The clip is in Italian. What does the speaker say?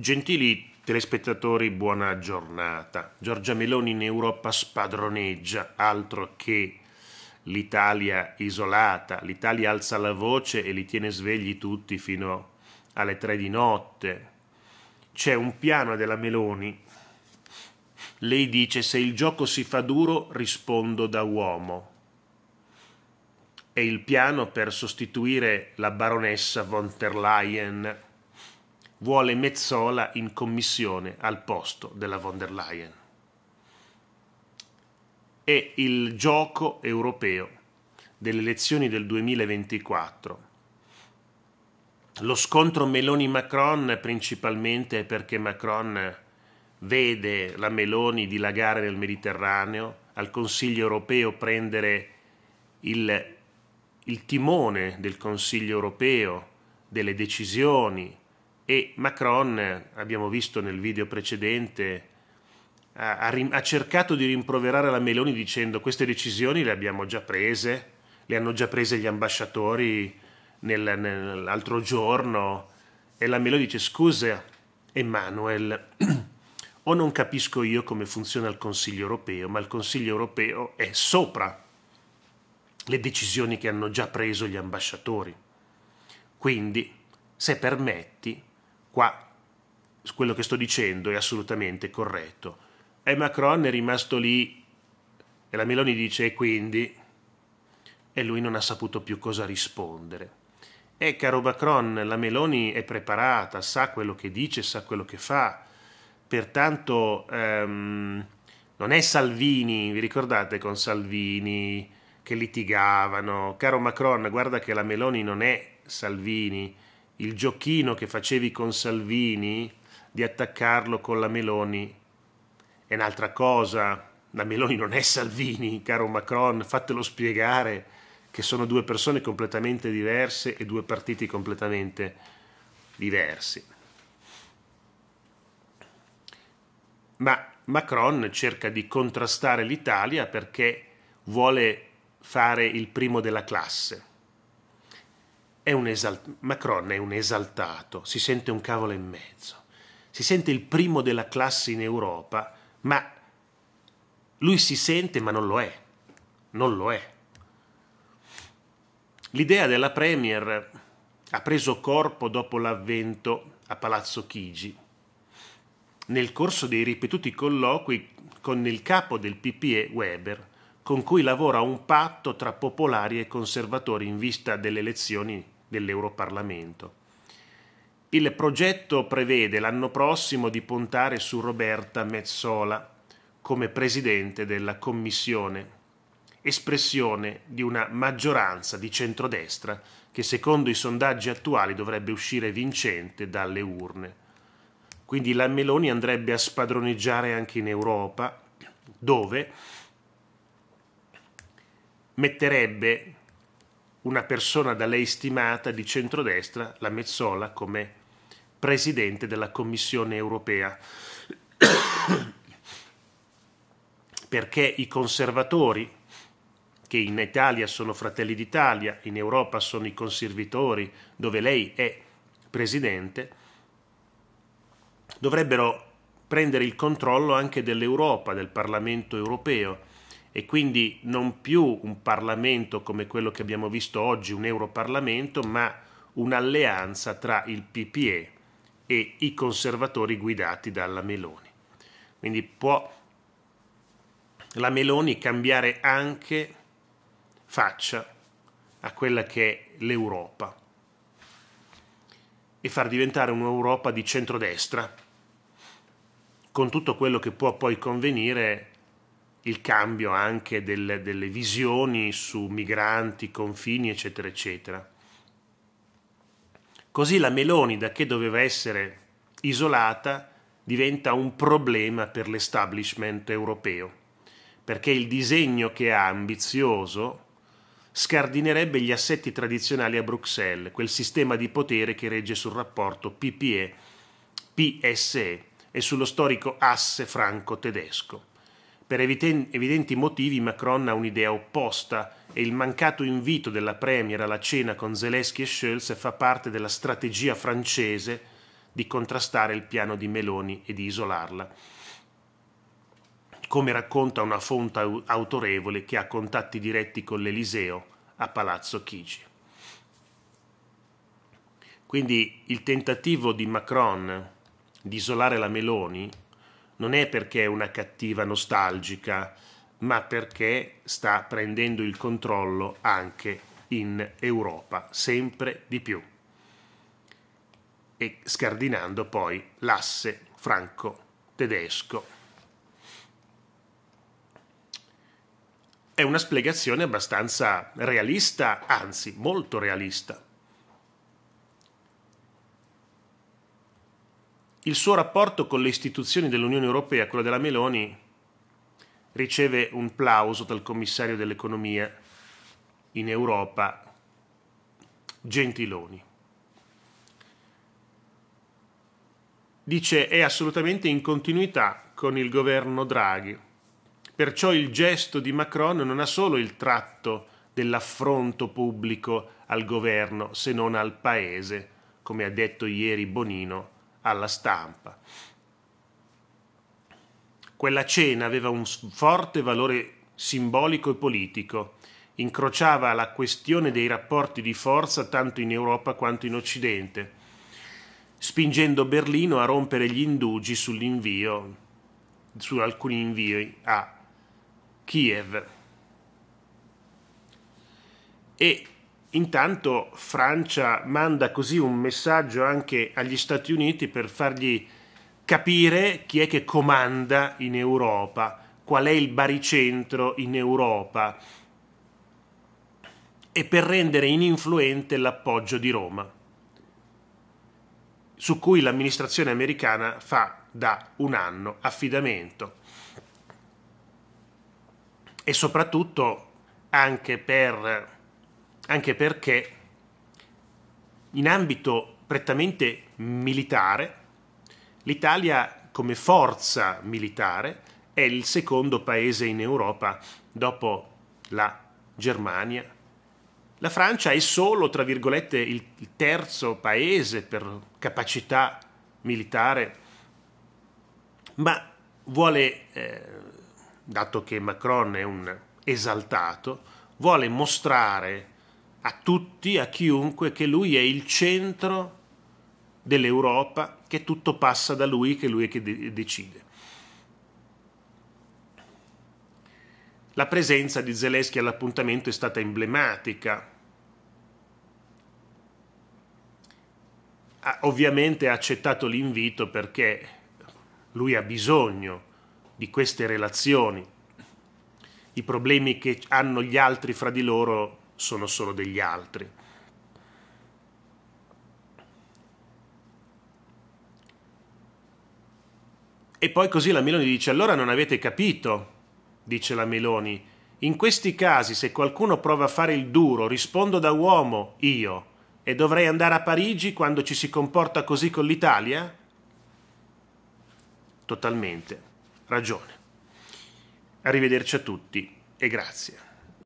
Gentili telespettatori, buona giornata. Giorgia Meloni in Europa spadroneggia, altro che l'Italia isolata. L'Italia alza la voce e li tiene svegli tutti fino alle tre di notte. C'è un piano della Meloni. Lei dice se il gioco si fa duro rispondo da uomo. È il piano per sostituire la baronessa von der Leyen vuole Mezzola in commissione al posto della von der Leyen. È il gioco europeo delle elezioni del 2024. Lo scontro Meloni-Macron principalmente perché Macron vede la Meloni dilagare nel Mediterraneo, al Consiglio europeo prendere il, il timone del Consiglio europeo, delle decisioni, e Macron, abbiamo visto nel video precedente, ha, ha, ha, cercato di rimproverare la Meloni dicendo queste decisioni le abbiamo già prese, le hanno già prese gli ambasciatori nel, nell'altro giorno e la Meloni dice scusa Emmanuel, o non capisco io come funziona il Consiglio europeo, ma il Consiglio europeo è sopra le decisioni che hanno già preso gli ambasciatori. Quindi, se permetti, Qua quello che sto dicendo è assolutamente corretto. E Macron è rimasto lì e la Meloni dice e quindi e lui non ha saputo più cosa rispondere. E caro Macron, la Meloni è preparata, sa quello che dice, sa quello che fa, pertanto ehm, non è Salvini, vi ricordate con Salvini che litigavano? Caro Macron, guarda che la Meloni non è Salvini, il giochino che facevi con Salvini di attaccarlo con la Meloni è un'altra cosa. La Meloni non è Salvini, caro Macron, fatelo spiegare che sono due persone completamente diverse e due partiti completamente diversi. Ma Macron cerca di contrastare l'Italia perché vuole fare il primo della classe è un esalt- Macron è un esaltato, si sente un cavolo in mezzo, si sente il primo della classe in Europa, ma lui si sente ma non lo è, non lo è. L'idea della Premier ha preso corpo dopo l'avvento a Palazzo Chigi. Nel corso dei ripetuti colloqui con il capo del PPE Weber, con cui lavora un patto tra popolari e conservatori in vista delle elezioni dell'Europarlamento. Il progetto prevede l'anno prossimo di puntare su Roberta Mezzola come presidente della Commissione, espressione di una maggioranza di centrodestra che secondo i sondaggi attuali dovrebbe uscire vincente dalle urne. Quindi la Meloni andrebbe a spadroneggiare anche in Europa, dove metterebbe una persona da lei stimata di centrodestra, la Mezzola, come presidente della Commissione europea. Perché i conservatori, che in Italia sono Fratelli d'Italia, in Europa sono i conservatori, dove lei è presidente, dovrebbero prendere il controllo anche dell'Europa, del Parlamento europeo e quindi non più un Parlamento come quello che abbiamo visto oggi, un Europarlamento, ma un'alleanza tra il PPE e i conservatori guidati dalla Meloni. Quindi può la Meloni cambiare anche faccia a quella che è l'Europa e far diventare un'Europa di centrodestra, con tutto quello che può poi convenire il cambio anche delle, delle visioni su migranti, confini, eccetera, eccetera. Così la Meloni, da che doveva essere isolata, diventa un problema per l'establishment europeo, perché il disegno che ha ambizioso scardinerebbe gli assetti tradizionali a Bruxelles, quel sistema di potere che regge sul rapporto PPE-PSE e sullo storico asse franco-tedesco. Per evidenti motivi Macron ha un'idea opposta e il mancato invito della Premier alla cena con Zelensky e Scholz fa parte della strategia francese di contrastare il piano di Meloni e di isolarla, come racconta una fonte autorevole che ha contatti diretti con l'Eliseo a Palazzo Chigi. Quindi il tentativo di Macron di isolare la Meloni non è perché è una cattiva nostalgica, ma perché sta prendendo il controllo anche in Europa, sempre di più, e scardinando poi l'asse franco-tedesco. È una spiegazione abbastanza realista, anzi molto realista. il suo rapporto con le istituzioni dell'Unione Europea, quella della Meloni, riceve un plauso dal commissario dell'economia in Europa, Gentiloni. Dice è assolutamente in continuità con il governo Draghi, perciò il gesto di Macron non ha solo il tratto dell'affronto pubblico al governo, se non al paese, come ha detto ieri Bonino alla stampa. Quella cena aveva un forte valore simbolico e politico, incrociava la questione dei rapporti di forza tanto in Europa quanto in Occidente, spingendo Berlino a rompere gli indugi sull'invio, su alcuni invii a Kiev. E Intanto Francia manda così un messaggio anche agli Stati Uniti per fargli capire chi è che comanda in Europa, qual è il baricentro in Europa e per rendere ininfluente l'appoggio di Roma, su cui l'amministrazione americana fa da un anno affidamento e soprattutto anche per anche perché in ambito prettamente militare l'Italia come forza militare è il secondo paese in Europa dopo la Germania. La Francia è solo, tra virgolette, il terzo paese per capacità militare, ma vuole, eh, dato che Macron è un esaltato, vuole mostrare a tutti, a chiunque, che lui è il centro dell'Europa, che tutto passa da lui, che lui è che de- decide. La presenza di Zelensky all'appuntamento è stata emblematica. Ha, ovviamente ha accettato l'invito perché lui ha bisogno di queste relazioni. I problemi che hanno gli altri fra di loro sono solo degli altri. E poi così la Meloni dice allora non avete capito, dice la Meloni. In questi casi se qualcuno prova a fare il duro rispondo da uomo io e dovrei andare a Parigi quando ci si comporta così con l'Italia? Totalmente ragione. Arrivederci a tutti e grazie.